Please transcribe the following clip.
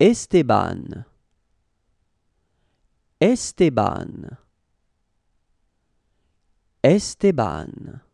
Esteban Esteban Esteban